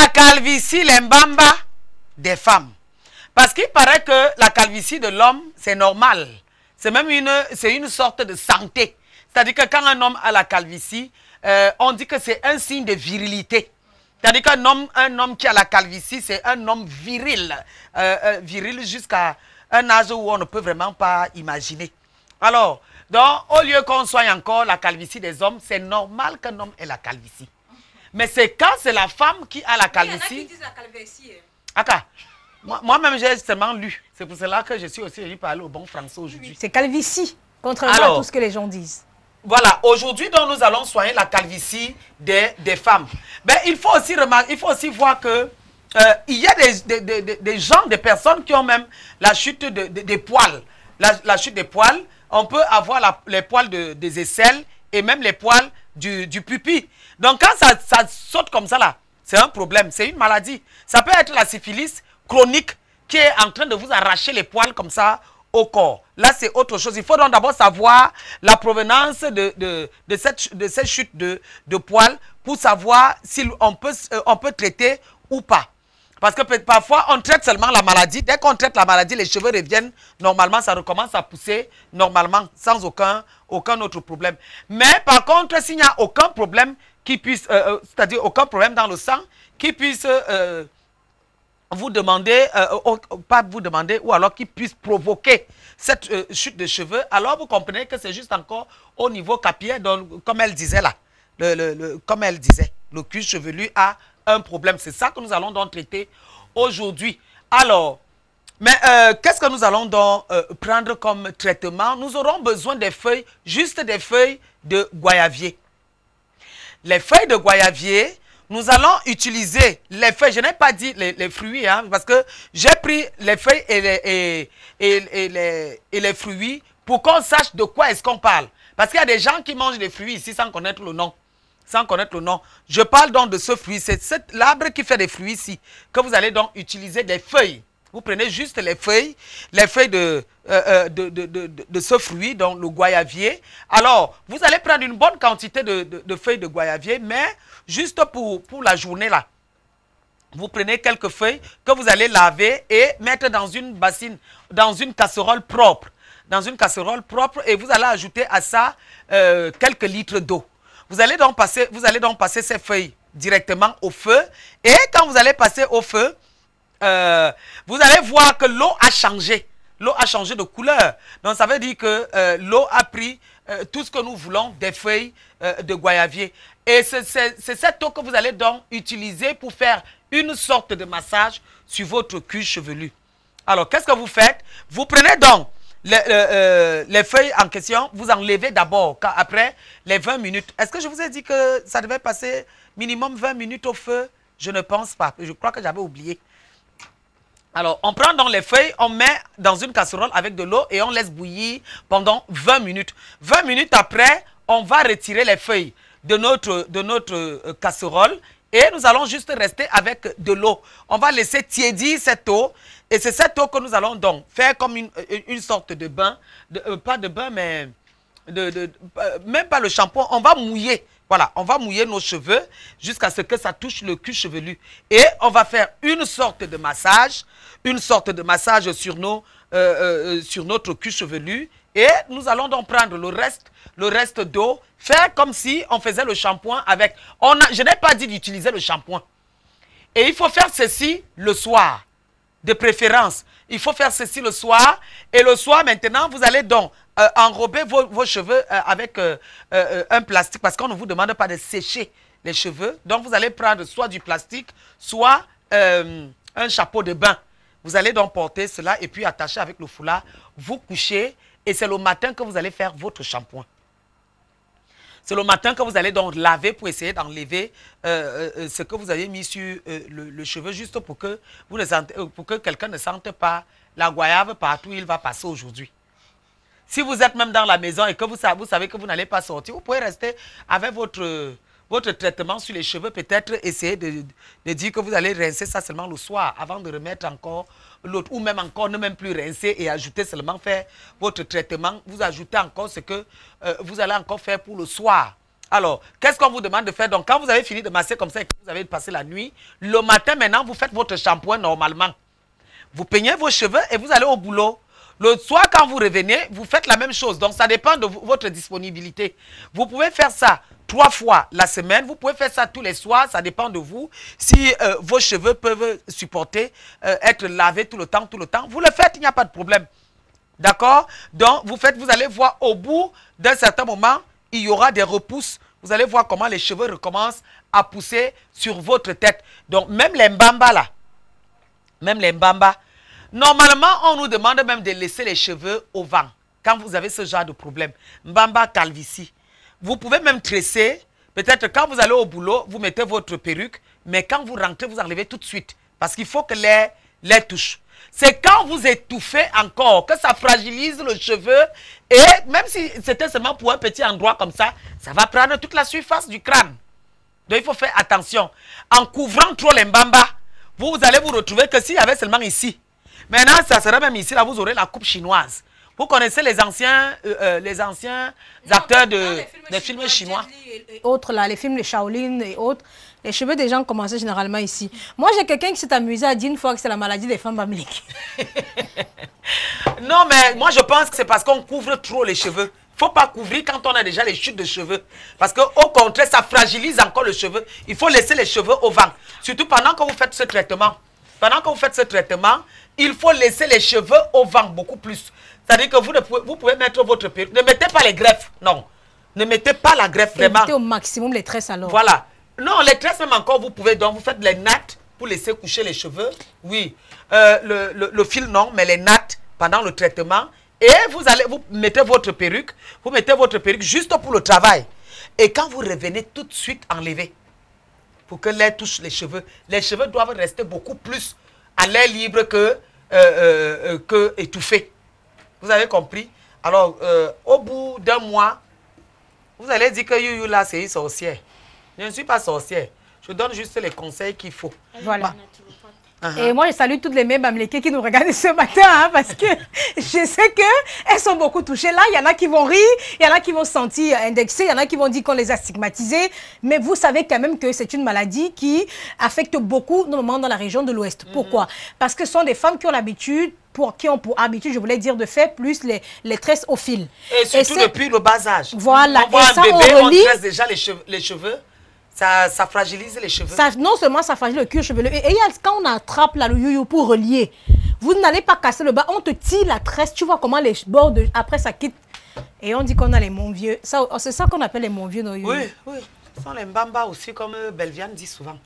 La calvitie, les des femmes. Parce qu'il paraît que la calvitie de l'homme, c'est normal. C'est même une, une sorte de santé. C'est-à-dire que quand un homme a la calvitie, euh, on dit que c'est un signe de virilité. C'est-à-dire qu'un homme, un homme qui a la calvitie, c'est un homme viril. Euh, euh, viril jusqu'à un âge où on ne peut vraiment pas imaginer. Alors, donc, au lieu qu'on soigne encore la calvitie des hommes, c'est normal qu'un homme ait la calvitie. Mais c'est quand c'est la femme qui a la calvitie. Il y en a qui disent la calvitie. Hein. moi-même, j'ai justement lu. C'est pour cela que je suis aussi venu parler au bon français aujourd'hui. C'est calvitie, contrairement à tout ce que les gens disent. Voilà, aujourd'hui, nous allons soigner la calvitie des, des femmes. Mais ben, il faut aussi, remarquer, il faut aussi voir que euh, il y a des, des, des, des, gens, des personnes qui ont même la chute des poils. La, la, chute des poils, on peut avoir les poils des aisselles et même les poils du, du pupille. Donc quand ça, saute comme ça là, c'est un problème, c'est une maladie. Ça peut être la syphilis chronique qui est en train de vous arracher les poils comme ça au corps. Là, c'est autre chose. Il faut donc d'abord savoir la provenance de, cette, de cette chute de, de poils pour savoir si peut, euh, on peut traiter ou pas. Parce que parfois, on traite seulement la maladie. Dès qu'on traite la maladie, les cheveux reviennent. Normalement, ça recommence à pousser normalement, sans aucun, autre problème. Mais par contre, s'il n'y a aucun problème qui puisse, euh, euh, c'est-à-dire aucun problème dans le sang, qui puisse euh, vous demander, pas vous demander, ou alors qui puisse provoquer cette chute de cheveux, alors vous comprenez que c'est juste encore au niveau capillaire, comme elle disait là, le, le, comme elle disait, le cuir chevelu a un problème. C'est ça que nous allons donc traiter aujourd'hui. Alors, mais euh, qu'est-ce que nous allons donc euh, prendre comme traitement Nous aurons besoin des feuilles, juste des feuilles de goyavier. Les feuilles de goyavier, nous allons utiliser les feuilles. Je n'ai pas dit les, fruits, hein, parce que j'ai pris les feuilles et les, et les fruits pour qu'on sache de quoi est-ce qu'on parle. Parce qu'il y a des gens qui mangent des fruits ici sans connaître le nom sans connaître le nom. Je parle donc de ce fruit. C'est l'arbre qui fait des fruits ici, que vous allez donc utiliser des feuilles. Vous prenez juste les feuilles, les feuilles de, euh, euh, de, ce fruit, donc le goyavier. Alors, vous allez prendre une bonne quantité de, feuilles de goyavier, mais juste pour, pour la journée là. Vous prenez quelques feuilles que vous allez laver et mettre dans une bassine, dans une casserole propre. Dans une casserole propre et vous allez ajouter à ça euh, quelques litres d'eau. Vous allez donc passer, vous allez donc passer ces feuilles directement au feu. Et quand vous allez passer au feu, euh, vous allez voir que l'eau a changé. L'eau a changé de couleur. Donc, ça veut dire que euh, l'eau a pris euh, tout ce que nous voulons des feuilles de goyavier. Et c'est cette eau que vous allez donc utiliser pour faire une sorte de massage sur votre cuir chevelu. Alors, qu'est-ce que vous faites Vous prenez donc euh, les, feuilles en question, vous enlevez d'abord, après les 20 minutes. Est-ce que je vous ai dit que ça devait passer minimum 20 minutes au feu Je ne pense pas. Je crois que j'avais oublié. Alors, on prend dans les feuilles, on met dans une casserole avec de l'eau et on laisse bouillir pendant 20 minutes. 20 minutes après, on va retirer les feuilles de notre, de notre euh, casserole et nous allons juste rester avec de l'eau. On va laisser tiédir cette eau. Et c'est cette eau que nous allons donc faire comme une, sorte de bain. Euh, pas de bain, mais... De, euh, même pas le shampoing. On va mouiller. Voilà, on va mouiller nos cheveux jusqu'à ce que ça touche le cul chevelu. Et on va faire une sorte de massage, une sorte de massage sur, nos, euh, sur notre cul chevelu et nous allons donc prendre le reste, le reste d'eau, faire comme si on faisait le shampoing avec... On a, je n'ai pas dit d'utiliser le shampoing. Et il faut faire ceci le soir, de préférence. Il faut faire ceci le soir. Et le soir, maintenant, vous allez donc euh, enrober vos, cheveux euh, avec euh, un plastique parce qu'on ne vous demande pas de sécher les cheveux. Donc, vous allez prendre soit du plastique, soit un chapeau de bain. Vous allez donc porter cela et puis attacher avec le foulard, vous couchez. Et c'est le matin que vous allez faire votre shampoing. C'est le matin que vous allez donc laver pour essayer d'enlever euh, euh, euh, ce que vous avez mis sur le, cheveu, juste pour que, ne que quelqu'un ne sente pas la goyave partout où il va passer aujourd'hui. Si vous êtes même dans la maison et que vous savez, vous savez que vous n'allez pas sortir, vous pouvez rester avec votre, votre traitement sur les cheveux, peut-être essayer de, de, dire que vous allez rincer ça seulement le soir avant de remettre encore l'autre, ou même encore ne même plus rincer et ajouter seulement faire votre traitement, vous ajoutez encore ce que euh, vous allez encore faire pour le soir. Alors, qu'est-ce qu'on vous demande de faire Donc, quand vous avez fini de masser comme ça et que vous avez passé la nuit, le matin maintenant, vous faites votre shampoing normalement. Vous peignez vos cheveux et vous allez au boulot. Le soir, quand vous revenez, vous faites la même chose. Donc, ça dépend de votre disponibilité. Vous pouvez faire ça trois fois la semaine. Vous pouvez faire ça tous les soirs, ça dépend de vous. Si euh, vos cheveux peuvent supporter, euh, être lavés tout le temps, tout le temps, vous le faites, il n'y a pas de problème. D'accord Donc, vous faites, vous allez voir au bout d'un certain moment, il y aura des repousses. Vous allez voir comment les cheveux recommencent à pousser sur votre tête. Donc, même les mbamba là, même les mbamba, normalement, on nous demande même de laisser les cheveux au vent quand vous avez ce genre de problème. Mbamba calvitie. Vous pouvez même tresser. Peut-être quand vous allez au boulot, vous mettez votre perruque, mais quand vous rentrez, vous enlevez tout de suite. Parce qu'il faut que l'air les touche. C'est quand vous étouffez encore que ça fragilise le cheveu. Et même si c'était seulement pour un petit endroit comme ça, ça va prendre toute la surface du crâne. Donc il faut faire attention. En couvrant trop les mbambas, vous, allez vous retrouver que s'il y avait seulement ici. Maintenant, ça sera même ici, là, vous aurez la coupe chinoise. Vous connaissez les anciens, euh, euh, les anciens acteurs de, des films chinois, autres, là, les films de Shaolin et autres. Les cheveux des gens commençaient généralement ici. Moi, j'ai quelqu'un qui s'est amusé à dire une fois que c'est la maladie des femmes bamliques. non, mais moi, je pense que c'est parce qu'on couvre trop les cheveux faut pas couvrir quand on a déjà les chutes de cheveux. Parce que au contraire, ça fragilise encore le cheveux. Il faut laisser les cheveux au vent. Surtout pendant que vous faites ce traitement. Pendant que vous faites ce traitement, il faut laisser les cheveux au vent beaucoup plus. C'est-à-dire que vous, ne pouvez, vous pouvez mettre votre perruque. Ne mettez pas les greffes, non. Ne mettez pas la greffe vraiment. mettez au maximum les tresses alors. Voilà. Non, les tresses même encore, vous pouvez. Donc, vous faites les nattes pour laisser coucher les cheveux. Oui. Euh, le, fil, non, mais les nattes pendant le traitement. Et vous allez, vous mettez votre perruque. Vous mettez votre perruque juste pour le travail. Et quand vous revenez, tout de suite enlevez. Pour que l'air touche les cheveux. Les cheveux doivent rester beaucoup plus à l'air libre que, euh, euh, euh, que étouffé. Vous avez compris Alors, au bout d'un mois, vous allez dire que Youyou c'est une sorcière. Je ne suis pas sorcière. Je donne juste les conseils qu'il faut. Voilà. Bah, Uh-huh. Et moi, je salue toutes les mêmes Amléquées qui nous regardent ce matin, hein, parce que je sais qu'elles sont beaucoup touchées là. Il y en a qui vont rire, il y en a qui vont se sentir indexées, il y en a qui vont dire qu'on les a stigmatisées. Mais vous savez quand même que c'est une maladie qui affecte beaucoup, normalement, dans la région de l'Ouest. Mm-hmm. Pourquoi Parce que ce sont des femmes qui ont l'habitude pour, qui ont pour habitude, je voulais dire, de faire plus les, tresses au fil. Et surtout depuis le bas âge. Voilà. On voit on, déjà Les cheveux. Ça, fragilise les cheveux. non seulement ça fragilise le cuir chevelu, et, quand on attrape la le yoyo pour relier, vous n'allez pas casser le bas, on te tire la tresse, tu vois comment les bords, après ça quitte. Et on dit qu'on a les mon vieux. Oh, c'est ça qu'on appelle les mon vieux, nos Oui, oui. Ce sont les mbamba aussi, comme Belviane dit souvent.